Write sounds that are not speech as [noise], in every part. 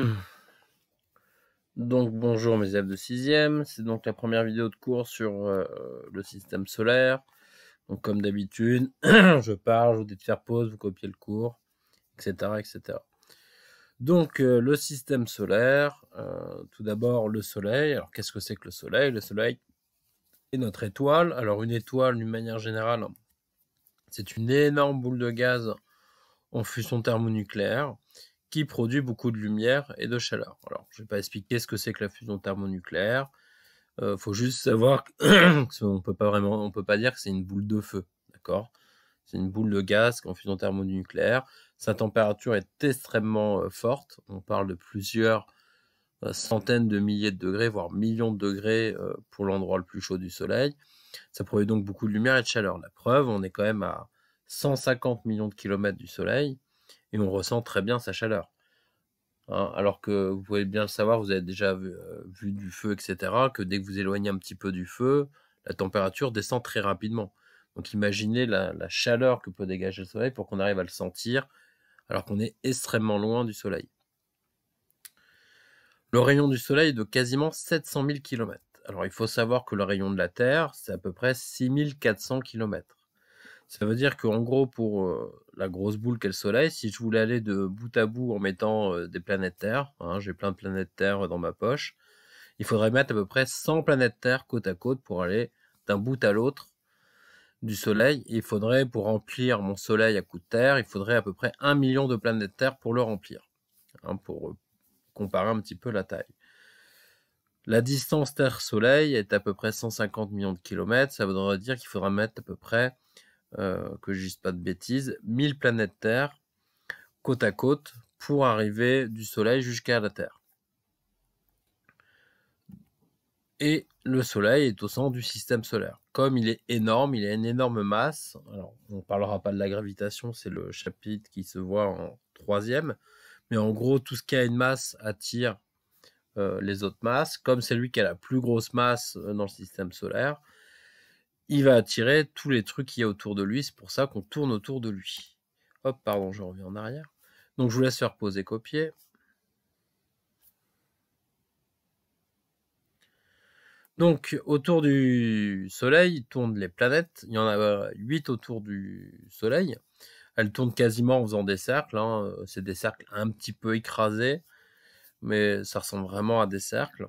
[clears throat] Donc bonjour mes élèves de 6ème, c'est donc la première vidéo de cours sur euh, le système solaire. Donc comme d'habitude, [clears throat] je parle, je vous dis de faire pause, vous copiez le cours, etc. etc. Donc euh, le système solaire, euh, tout d'abord le soleil. Alors qu'est-ce que c'est que le soleil Le soleil est notre étoile. Alors une étoile d'une manière générale, c'est une énorme boule de gaz en fusion thermonucléaire qui produit beaucoup de lumière et de chaleur. Alors, je ne vais pas expliquer ce que c'est que la fusion thermonucléaire. Il euh, faut juste savoir qu'on [clears throat] peut pas vraiment, peut pas dire que c'est une boule de feu, d'accord C'est une boule de gaz en fusion thermonucléaire. Sa température est extrêmement euh, forte. On parle de plusieurs euh, centaines de milliers de degrés, voire millions de degrés pour l'endroit le plus chaud du Soleil. Ça produit donc beaucoup de lumière et de chaleur. La preuve, on est quand même à 150 millions de kilomètres du Soleil et on ressent très bien sa chaleur. Hein, alors que vous pouvez bien le savoir, vous avez déjà vu, euh, du feu, etc., que dès que vous éloignez un petit peu du feu, la température descend très rapidement. Donc imaginez la, la chaleur que peut dégager le soleil pour qu'on arrive à le sentir alors qu'on est extrêmement loin du soleil. Le rayon du soleil est de quasiment 700 000 km. Alors il faut savoir que le rayon de la Terre, c'est à peu près 6400 km. Ça veut dire qu'en gros, pour euh, la grosse boule qu'est le Soleil, si je voulais aller de bout à bout en mettant euh, des planètes Terre, hein, j'ai plein de planètes Terre euh, dans ma poche, il faudrait mettre à peu près 100 planètes Terre côte à côte pour aller d'un bout à l'autre du Soleil. il faudrait, pour remplir mon Soleil à coup de Terre, il faudrait à peu près 1 million de planètes Terre pour le remplir, hein, pour comparer un petit peu la taille. La distance Terre-Soleil est à peu près 150 millions de kilomètres, ça voudrait dire qu'il faudra mettre à peu près euh, que je dise pas de bêtises, 1000 planètes Terre côte à côte pour arriver du Soleil jusqu'à la Terre. Et le Soleil est au centre du système solaire. Comme il est énorme, il a une énorme masse. Alors, on ne parlera pas de la gravitation, c'est le chapitre qui se voit en troisième. Mais en gros, tout ce qui a une masse attire euh, les autres masses. Comme c'est lui qui a la plus grosse masse euh, dans le système solaire, il va attirer tous les trucs qu'il y a autour de lui. C'est pour ça qu'on tourne autour de lui. Hop, pardon, je reviens en arrière. Donc je vous laisse faire poser, copier. Donc, autour du Soleil tournent les planètes. Il y en a 8 euh, autour du Soleil. Elles tournent quasiment en faisant des cercles. Hein. C'est des cercles un petit peu écrasés, mais ça ressemble vraiment à des cercles.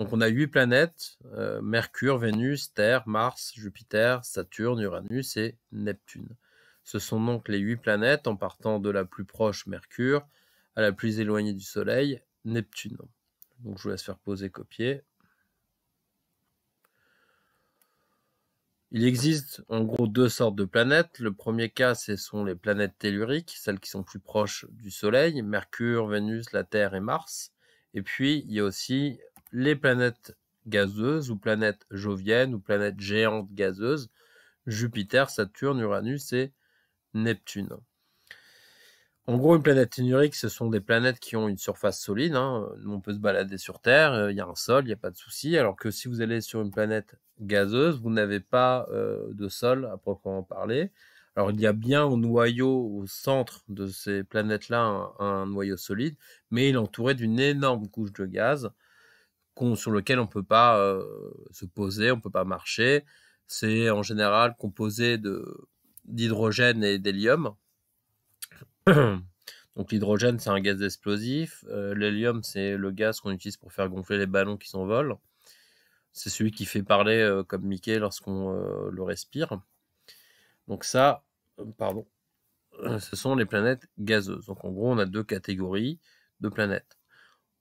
Donc on a huit planètes, euh, Mercure, Vénus, Terre, Mars, Jupiter, Saturne, Uranus et Neptune. Ce sont donc les huit planètes en partant de la plus proche Mercure à la plus éloignée du Soleil, Neptune. Donc je vous laisse faire poser copier. Il existe en gros deux sortes de planètes. Le premier cas, ce sont les planètes telluriques, celles qui sont plus proches du Soleil, Mercure, Vénus, la Terre et Mars. Et puis, il y a aussi les planètes gazeuses ou planètes joviennes ou planètes géantes gazeuses, Jupiter, Saturne, Uranus et Neptune. En gros, une planète ténurique, ce sont des planètes qui ont une surface solide. Hein. On peut se balader sur Terre, euh, il y a un sol, il n'y a pas de souci. Alors que si vous allez sur une planète gazeuse, vous n'avez pas euh, de sol à proprement parler. Alors il y a bien au noyau, au centre de ces planètes-là, un, noyau solide, mais il est entouré d'une énorme couche de gaz sur lequel on ne peut pas euh, se poser, on ne peut pas marcher. C'est en général composé d'hydrogène et d'hélium. [clears throat] Donc l'hydrogène, c'est un gaz explosif. Euh, l'hélium, c'est le gaz qu'on utilise pour faire gonfler les ballons qui s'envolent. C'est celui qui fait parler euh, comme Mickey lorsqu'on le respire. Donc ça, pardon, [clears throat] ce sont les planètes gazeuses. Donc en gros, on a deux catégories de planètes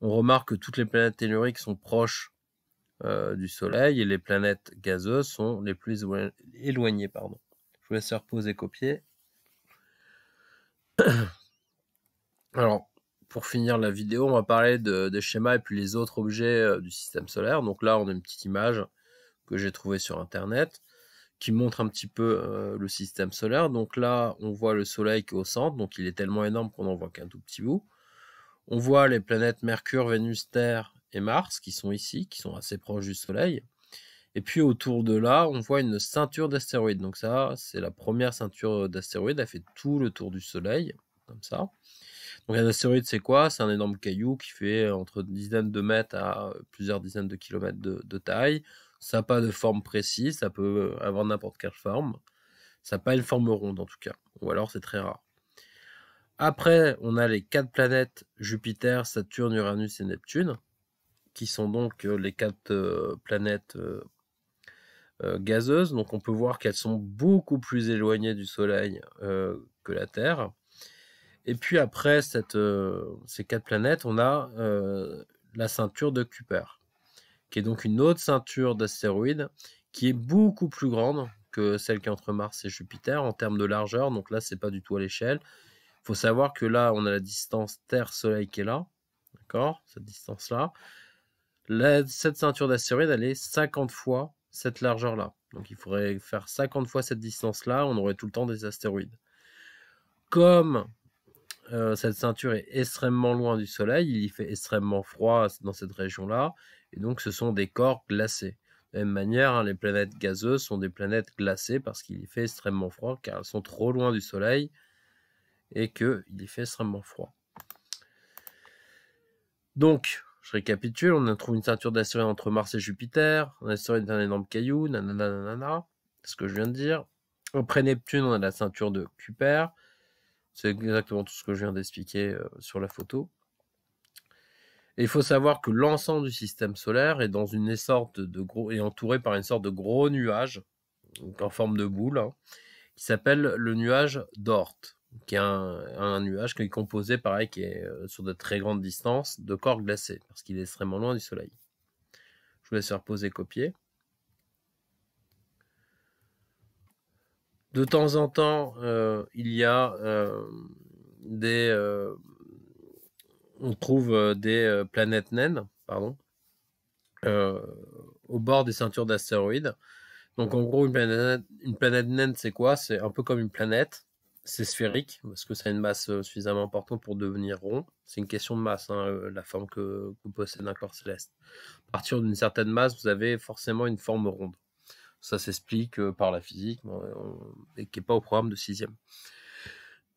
on remarque que toutes les planètes telluriques sont proches euh, du Soleil et les planètes gazeuses sont les plus éloignées. Pardon. Je vous laisse reposer copier. [coughs] Alors, pour finir la vidéo, on va parler des schémas et puis les autres objets euh, du système solaire. Donc là, on a une petite image que j'ai trouvée sur Internet qui montre un petit peu euh, le système solaire. Donc là, on voit le Soleil qui est au centre, donc il est tellement énorme qu'on n'en voit qu'un tout petit bout. On voit les planètes Mercure, Vénus, Terre et Mars qui sont ici, qui sont assez proches du Soleil. Et puis autour de là, on voit une ceinture d'astéroïdes. Donc ça, c'est la première ceinture d'astéroïdes. Elle fait tout le tour du Soleil, comme ça. Donc un astéroïde, c'est quoi C'est un énorme caillou qui fait entre dizaines de mètres à plusieurs dizaines de kilomètres de, taille. Ça n'a pas de forme précise, ça peut avoir n'importe quelle forme. Ça n'a pas une forme ronde en tout cas, ou alors c'est très rare. Après, on a les quatre planètes Jupiter, Saturne, Uranus et Neptune, qui sont donc euh, les quatre euh, planètes euh, gazeuses. Donc on peut voir qu'elles sont beaucoup plus éloignées du Soleil que la Terre. Et puis après ces quatre planètes, on a la ceinture de Kuiper, qui est donc une autre ceinture d'astéroïdes qui est beaucoup plus grande que celle qui est entre Mars et Jupiter en termes de largeur. Donc là, ce n'est pas du tout à l'échelle faut savoir que là, on a la distance Terre-Soleil qui est là. D'accord Cette distance-là. cette ceinture d'astéroïdes, elle est 50 fois cette largeur-là. Donc il faudrait faire 50 fois cette distance-là, on aurait tout le temps des astéroïdes. Comme euh, cette ceinture est extrêmement loin du Soleil, il y fait extrêmement froid dans cette région-là, et donc ce sont des corps glacés. De la même manière, hein, les planètes gazeuses sont des planètes glacées parce qu'il y fait extrêmement froid, car elles sont trop loin du Soleil, et qu'il y fait extrêmement froid. Donc, je récapitule, on a trouvé une ceinture d'astéroïdes entre Mars et Jupiter, on a est un énorme caillou, nanana, nanana, ce que je viens de dire. Après Neptune, on a la ceinture de Kuiper, c'est exactement tout ce que je viens d'expliquer euh, sur la photo. Et il faut savoir que l'ensemble du système solaire est dans une sorte de gros, entouré par une sorte de gros nuage, en forme de boule, hein, qui s'appelle le nuage d'Oort qui est un, nuage qui est composé, pareil, qui est euh, sur de très grandes distances, de corps glacés, parce qu'il est extrêmement loin du Soleil. Je vous laisse faire poser, copier. De temps en temps, euh, il y a euh, des. on trouve des planètes naines, pardon, au bord des ceintures d'astéroïdes. Donc en gros, une une planète naine, c'est quoi C'est un peu comme une planète, c'est sphérique parce que ça a une masse euh, suffisamment importante pour devenir rond. C'est une question de masse, hein, euh, la forme que, possède un corps céleste. À partir d'une certaine masse, vous avez forcément une forme ronde. Ça s'explique euh, par la physique, et qui n'est pas au programme de sixième.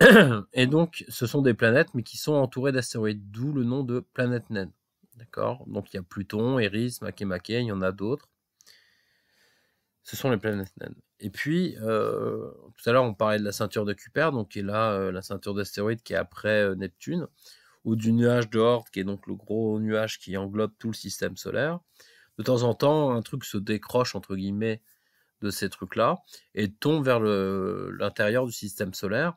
[clears throat] Et donc, ce sont des planètes, mais qui sont entourées d'astéroïdes, d'où le nom de planète naine. D'accord Donc, il y a Pluton, Eris, Makemake, il y en a d'autres. Ce sont les planètes naines. Et puis, euh, tout à l'heure, on parlait de la ceinture de Kuiper, donc qui est là, euh, la ceinture d'astéroïdes qui est après euh, Neptune, ou du nuage de Horde qui est donc le gros nuage qui englobe tout le système solaire. De temps en temps, un truc se décroche, entre guillemets, de ces trucs-là, et tombe vers l'intérieur du système solaire.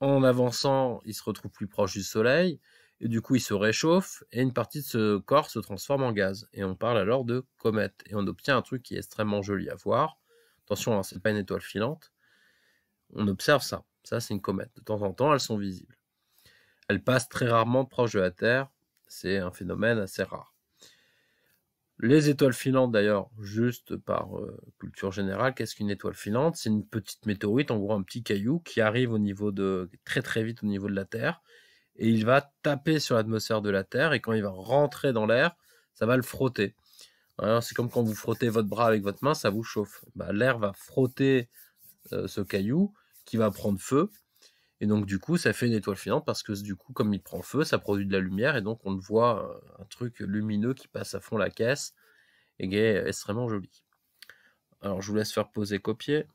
En avançant, il se retrouve plus proche du Soleil, et du coup, il se réchauffe, et une partie de ce corps se transforme en gaz. Et on parle alors de comète, et on obtient un truc qui est extrêmement joli à voir Attention, hein, ce n'est pas une étoile filante. On observe ça. Ça, c'est une comète. De temps en temps, elles sont visibles. Elles passent très rarement proche de la Terre. C'est un phénomène assez rare. Les étoiles filantes, d'ailleurs, juste par euh, culture générale, qu'est-ce qu'une étoile filante C'est une petite météorite, en gros un petit caillou qui arrive au niveau de très très vite au niveau de la Terre et il va taper sur l'atmosphère de la Terre et quand il va rentrer dans l'air, ça va le frotter c'est comme quand vous frottez votre bras avec votre main, ça vous chauffe. Bah, l'air va frotter euh, ce caillou qui va prendre feu. Et donc, du coup, ça fait une étoile filante parce que, du coup, comme il prend feu, ça produit de la lumière. Et donc, on voit, euh, un truc lumineux qui passe à fond la caisse et qui est extrêmement joli. Alors, je vous laisse faire poser, copier.